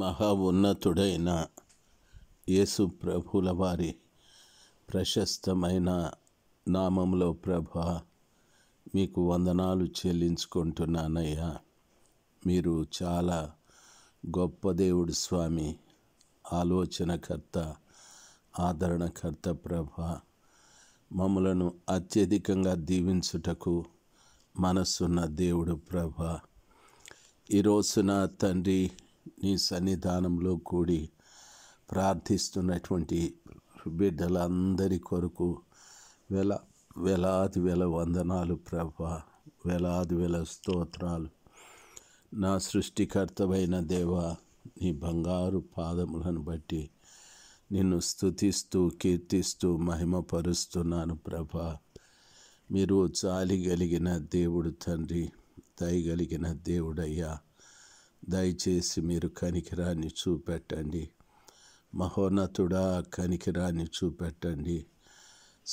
మహా ఉన్నతుడైన యేసు ప్రభుల వారి ప్రశస్తమైన నామంలో ప్రభ మీకు వందనాలు చెల్లించుకుంటున్నానయ్యా మీరు చాలా గొప్ప దేవుడు స్వామి ఆలోచనకర్త ఆదరణకర్త ప్రభ మమ్మలను అత్యధికంగా దీవించుటకు మనసున్న దేవుడు ప్రభ ఈరోజున తండ్రి నీ సన్నిధానంలో కూడి ప్రార్థిస్తున్నటువంటి బిడ్డలందరి కొరకు వేల వేలాది వేల వందనాలు ప్రభ వేలాది వేల స్తోత్రాలు నా సృష్టికర్తమైన దేవ నీ బంగారు పాదములను బట్టి నిన్ను స్థుతిస్తూ కీర్తిస్తూ మహిమపరుస్తున్నాను ప్రభ మీరు చాలిగలిగిన కలిగిన దేవుడు తండ్రి దయగలిగిన దేవుడయ్యా దయచేసి మీరు కనికిరాన్ని చూపెట్టండి మహోన్నతుడా కనికిరాన్ని చూపెట్టండి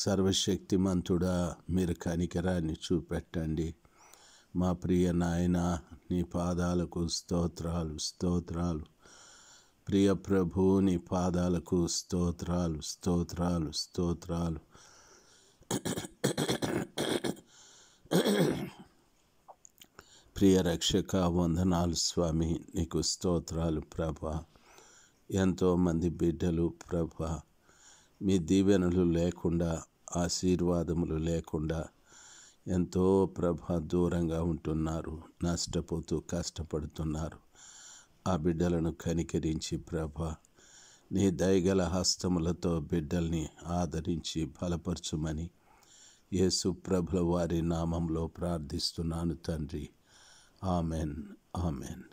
సర్వశక్తిమంతుడా మీరు కనికిరాన్ని చూపెట్టండి మా ప్రియ నాయన నీ పాదాలకు స్తోత్రాలు స్తోత్రాలు ప్రియ ప్రభు నీ పాదాలకు స్తోత్రాలు స్తోత్రాలు స్తోత్రాలు ప్రియ రక్షక వందనాలు స్వామి నీకు స్తోత్రాలు ప్రభ ఎంతోమంది బిడ్డలు ప్రభ మీ దీవెనలు లేకుండా ఆశీర్వాదములు లేకుండా ఎంతో ప్రభ దూరంగా ఉంటున్నారు నష్టపోతూ కష్టపడుతున్నారు ఆ బిడ్డలను కనికరించి ప్రభ నీ దయగల హస్తములతో బిడ్డల్ని ఆదరించి బలపరచుమని యేసు ప్రభుల వారి నామంలో ప్రార్థిస్తున్నాను తండ్రి ఆమెన్ ఆమెన్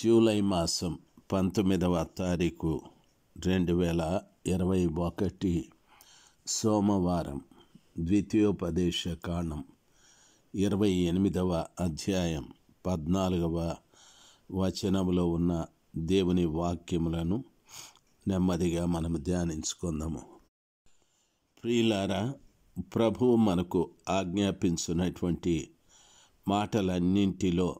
జూలై మాసం పంతొమ్మిదవ తారీఖు రెండు వేల ఇరవై ఒకటి సోమవారం ద్వితీయోపదేశ కాండం ఇరవై ఎనిమిదవ అధ్యాయం పద్నాలుగవ వచనంలో ఉన్న దేవుని వాక్యములను నెమ్మదిగా మనం ధ్యానించుకుందాము ప్రియులారా ప్రభువు మనకు ఆజ్ఞాపించినటువంటి మాటలన్నింటిలో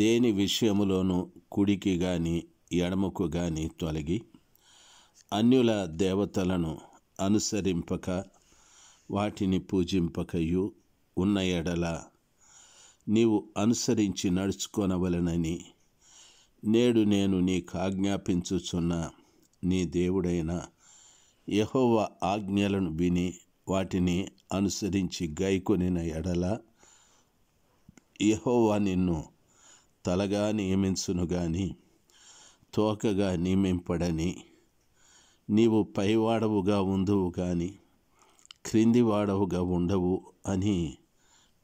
దేని విషయములోనూ కుడికి గాని ఎడమకు గాని తొలగి అన్యుల దేవతలను అనుసరింపక వాటిని పూజింపకయు ఉన్న ఎడల నీవు అనుసరించి నడుచుకొనవలనని నేడు నేను నీకు ఆజ్ఞాపించుచున్న నీ దేవుడైన యహోవ ఆజ్ఞలను విని వాటిని అనుసరించి గైకొనిన ఎడల యహోవా నిన్ను తలగా నియమించును గాని తోకగా నియమింపడని నీవు పైవాడవుగా ఉందువు కానీ క్రిందివాడవుగా ఉండవు అని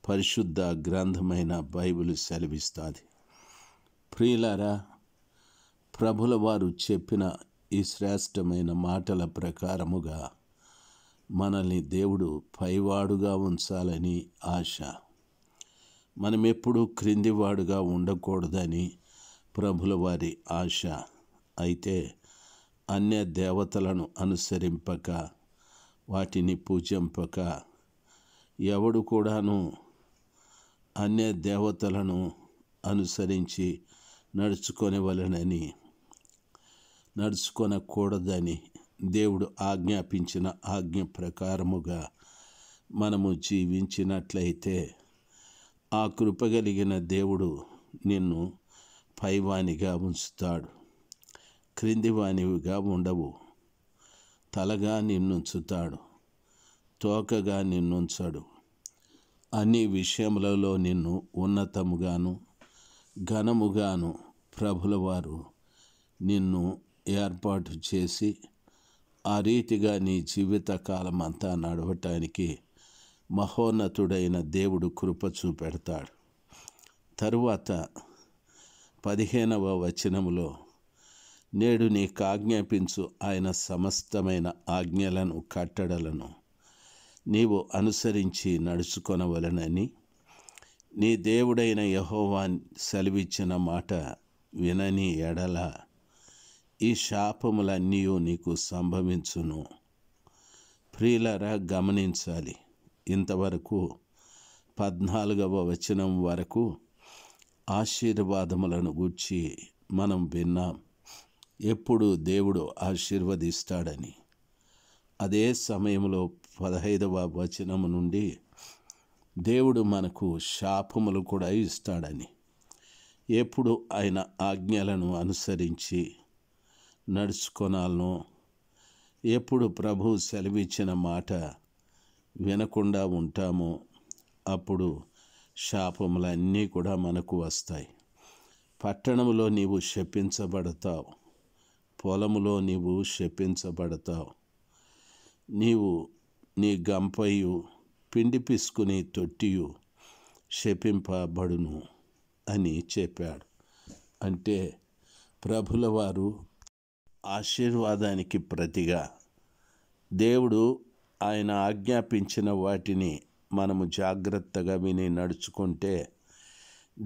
పరిశుద్ధ గ్రంథమైన బైబిల్ సెలవిస్తుంది ప్రియులారా ప్రభుల వారు చెప్పిన ఈ శ్రేష్టమైన మాటల ప్రకారముగా మనల్ని దేవుడు పైవాడుగా ఉంచాలని ఆశ మనం ఎప్పుడూ క్రిందివాడుగా ఉండకూడదని ప్రభుల వారి ఆశ అయితే అన్య దేవతలను అనుసరింపక వాటిని పూజింపక ఎవడు కూడాను అన్య దేవతలను అనుసరించి నడుచుకొనివలనని నడుచుకొనకూడదని దేవుడు ఆజ్ఞాపించిన ఆజ్ఞ ప్రకారముగా మనము జీవించినట్లయితే ఆ కృపగలిగిన దేవుడు నిన్ను పైవానిగా ఉంచుతాడు క్రిందివానివిగా ఉండవు తలగా నిన్నుంచుతాడు తోకగా నిన్నుంచడు అన్ని విషయములలో నిన్ను ఉన్నతముగాను ఘనముగాను ప్రభులవారు నిన్ను ఏర్పాటు చేసి ఆ రీతిగా నీ జీవిత కాలం అంతా నడవటానికి మహోన్నతుడైన దేవుడు కృప చూపెడతాడు తరువాత పదిహేనవ వచనములో నేడు నీకు ఆజ్ఞాపించు ఆయన సమస్తమైన ఆజ్ఞలను కట్టడలను నీవు అనుసరించి నడుచుకొనవలనని నీ దేవుడైన యహోవాన్ సెలవిచ్చిన మాట వినని ఎడల ఈ శాపములన్నీ నీకు సంభవించును ప్రియులరా గమనించాలి ఇంతవరకు పద్నాలుగవ వచనం వరకు ఆశీర్వాదములను గూర్చి మనం విన్నాం ఎప్పుడు దేవుడు ఆశీర్వదిస్తాడని అదే సమయంలో పదహైదవ వచనము నుండి దేవుడు మనకు శాపములు కూడా ఇస్తాడని ఎప్పుడు ఆయన ఆజ్ఞలను అనుసరించి నడుచుకొనాలను ఎప్పుడు ప్రభు సెలవిచ్చిన మాట వినకుండా ఉంటామో అప్పుడు శాపములన్నీ కూడా మనకు వస్తాయి పట్టణంలో నీవు శపించబడతావు పొలములో నీవు శపించబడతావు నీవు నీ గంపయు పిండి పిసుకుని తొట్టియు శపింపబడును అని చెప్పాడు అంటే ప్రభుల వారు ఆశీర్వాదానికి ప్రతిగా దేవుడు ఆయన ఆజ్ఞాపించిన వాటిని మనము జాగ్రత్తగా విని నడుచుకుంటే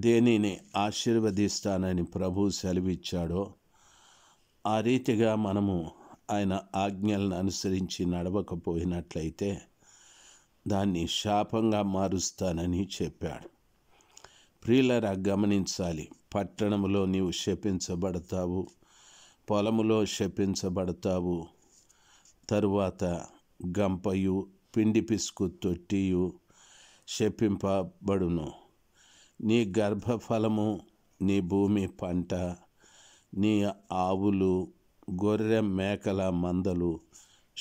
దేనిని ఆశీర్వదిస్తానని ప్రభు సెలవిచ్చాడో ఆ రీతిగా మనము ఆయన ఆజ్ఞలను అనుసరించి నడవకపోయినట్లయితే దాన్ని శాపంగా మారుస్తానని చెప్పాడు ప్రియులరా గమనించాలి పట్టణంలో నీవు శపించబడతావు పొలములో శపించబడతావు తరువాత గంపయు పిండి పిసుకు తొట్టియు శపింపబడును నీ గర్భఫలము నీ భూమి పంట నీ ఆవులు గొర్రె మేకల మందలు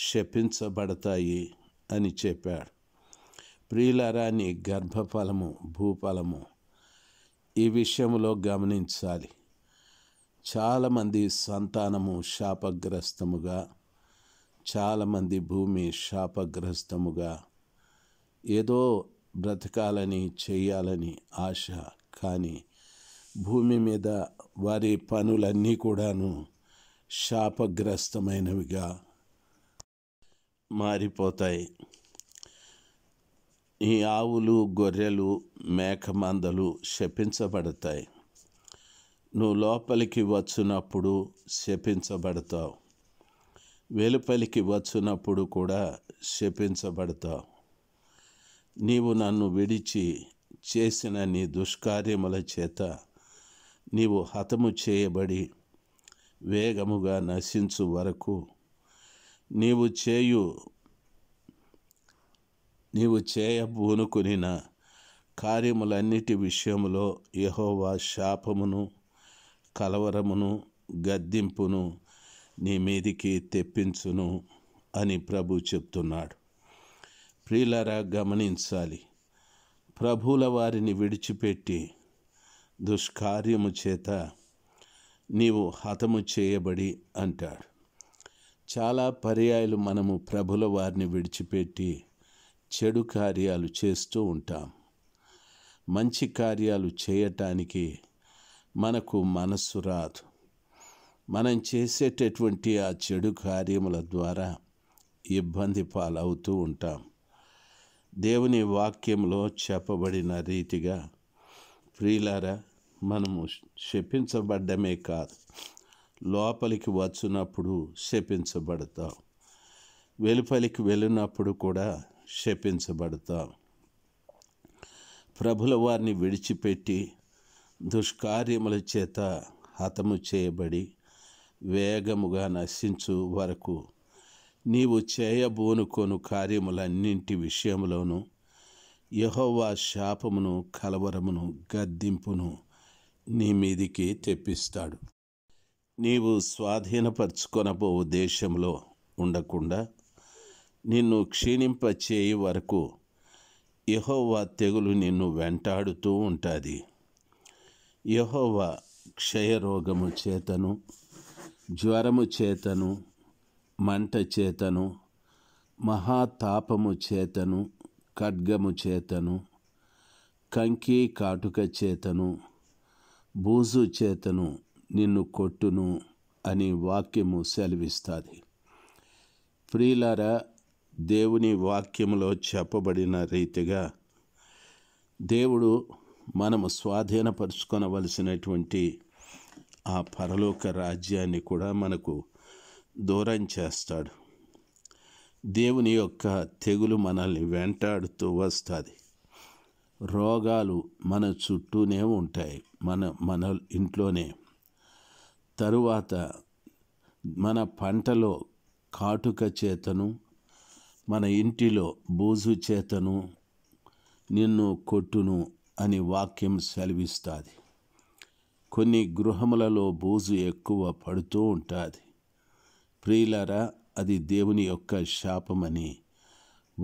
శపించబడతాయి అని చెప్పాడు ప్రియులరా నీ గర్భఫలము భూఫలము ఈ విషయంలో గమనించాలి చాలామంది సంతానము శాపగ్రస్తముగా చాలామంది భూమి శాపగ్రస్తముగా ఏదో బ్రతకాలని చేయాలని ఆశ కానీ భూమి మీద వారి పనులన్నీ కూడాను శాపగ్రస్తమైనవిగా మారిపోతాయి ఈ ఆవులు గొర్రెలు మేకమందలు శపించబడతాయి నువ్వు లోపలికి వచ్చినప్పుడు శపించబడతావు వెలుపలికి వచ్చినప్పుడు కూడా శపించబడతావు నీవు నన్ను విడిచి చేసిన నీ దుష్కార్యముల చేత నీవు హతము చేయబడి వేగముగా నశించు వరకు నీవు చేయు నీవు చేయబూనుకునిన కార్యములన్నిటి విషయంలో యహోవా శాపమును కలవరమును గద్దింపును నీ మీదికి తెప్పించును అని ప్రభు చెప్తున్నాడు ప్రియులరా గమనించాలి ప్రభుల వారిని విడిచిపెట్టి దుష్కార్యము చేత నీవు హతము చేయబడి అంటాడు చాలా పర్యాయాలు మనము ప్రభుల వారిని విడిచిపెట్టి చెడు కార్యాలు చేస్తూ ఉంటాం మంచి కార్యాలు చేయటానికి మనకు మనస్సు రాదు మనం చేసేటటువంటి ఆ చెడు కార్యముల ద్వారా ఇబ్బంది పాలవుతూ ఉంటాం దేవుని వాక్యంలో చెప్పబడిన రీతిగా ప్రియులారా మనము శపించబడ్డమే కాదు లోపలికి వచ్చినప్పుడు శపించబడతాం వెలుపలికి వెళ్ళినప్పుడు కూడా శపించబడతాం ప్రభుల వారిని విడిచిపెట్టి దుష్కార్యముల చేత హతము చేయబడి వేగముగా నశించు వరకు నీవు చేయబోనుకోను కార్యములన్నింటి విషయములోను యహోవా శాపమును కలవరమును గద్దింపును నీ మీదికి తెప్పిస్తాడు నీవు స్వాధీనపరచుకొనబో దేశంలో ఉండకుండా నిన్ను క్షీణింప చేయి వరకు యహోవా తెగులు నిన్ను వెంటాడుతూ ఉంటుంది యహోవా క్షయరోగము చేతను జ్వరము చేతను మంట చేతను మహాతాపము చేతను ఖడ్గము చేతను కంకి కాటుక చేతను బూజు చేతను నిన్ను కొట్టును అని వాక్యము సెలవిస్తుంది ప్రియులార దేవుని వాక్యములో చెప్పబడిన రీతిగా దేవుడు మనము స్వాధీనపరుచుకొనవలసినటువంటి ఆ పరలోక రాజ్యాన్ని కూడా మనకు దూరం చేస్తాడు దేవుని యొక్క తెగులు మనల్ని వెంటాడుతూ వస్తుంది రోగాలు మన చుట్టూనే ఉంటాయి మన మన ఇంట్లోనే తరువాత మన పంటలో కాటుక చేతను మన ఇంటిలో బూజు చేతను నిన్ను కొట్టును అని వాక్యం సెలవిస్తుంది కొన్ని గృహములలో బూజు ఎక్కువ పడుతూ ఉంటుంది ప్రియులారా అది దేవుని యొక్క శాపమని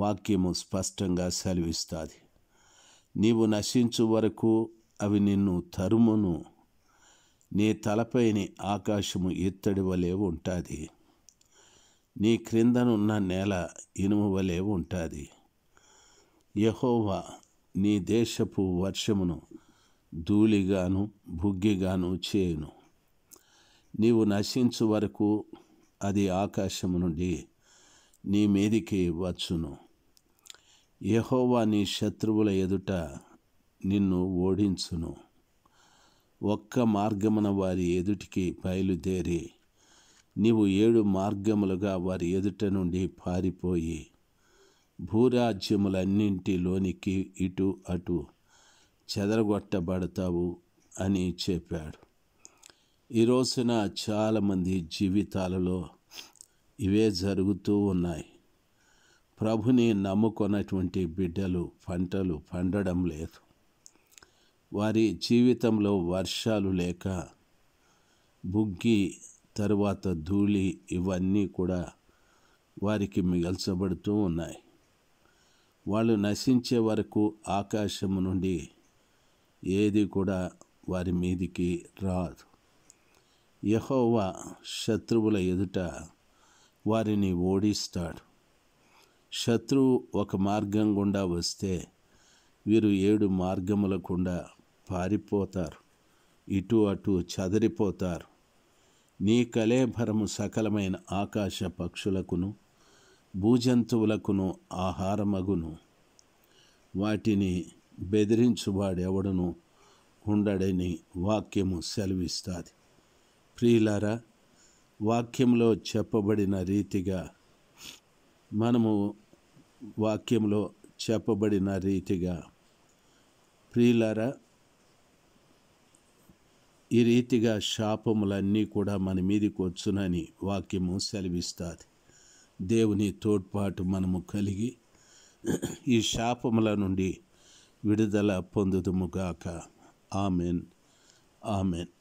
వాక్యము స్పష్టంగా సెలవిస్తుంది నీవు నశించు వరకు అవి నిన్ను తరుమును నీ తలపైని ఆకాశము ఇత్తడి వలె ఉంటుంది నీ క్రిందనున్న నేల ఇనుము వలె ఉంటుంది యహోవా నీ దేశపు వర్షమును ధూళిగాను భుగ్గిగాను చేయను నీవు నశించు వరకు అది ఆకాశము నుండి నీ మీదికి వచ్చును యహోవా నీ శత్రువుల ఎదుట నిన్ను ఓడించును ఒక్క మార్గమున వారి ఎదుటికి బయలుదేరి నీవు ఏడు మార్గములుగా వారి ఎదుట నుండి పారిపోయి భూరాజ్యములన్నింటిలోనికి ఇటు అటు చెదరగొట్టబడతావు అని చెప్పాడు ఈ రోజున చాలామంది జీవితాలలో ఇవే జరుగుతూ ఉన్నాయి ప్రభుని నమ్ముకున్నటువంటి బిడ్డలు పంటలు పండడం లేదు వారి జీవితంలో వర్షాలు లేక బుగ్గి తరువాత ధూళి ఇవన్నీ కూడా వారికి మిగల్చబడుతూ ఉన్నాయి వాళ్ళు నశించే వరకు ఆకాశము నుండి ఏది కూడా వారి మీదికి రాదు యహోవా శత్రువుల ఎదుట వారిని ఓడిస్తాడు శత్రువు ఒక మార్గం గుండా వస్తే వీరు ఏడు మార్గముల గుండా పారిపోతారు ఇటు అటు చదరిపోతారు నీ కలేభరము సకలమైన ఆకాశ పక్షులకును భూజంతువులకును ఆహారమగును వాటిని బెదిరించువాడెవడను ఉండడని వాక్యము సెలవిస్తుంది ప్రియులారా వాక్యంలో చెప్పబడిన రీతిగా మనము వాక్యంలో చెప్పబడిన రీతిగా ప్రియులారా ఈ రీతిగా శాపములన్నీ కూడా మన మీదకి వచ్చునని వాక్యము సెలవిస్తుంది దేవుని తోడ్పాటు మనము కలిగి ఈ శాపముల నుండి విడుదల పొందుదుముగాక ఆమెన్ ఆమెన్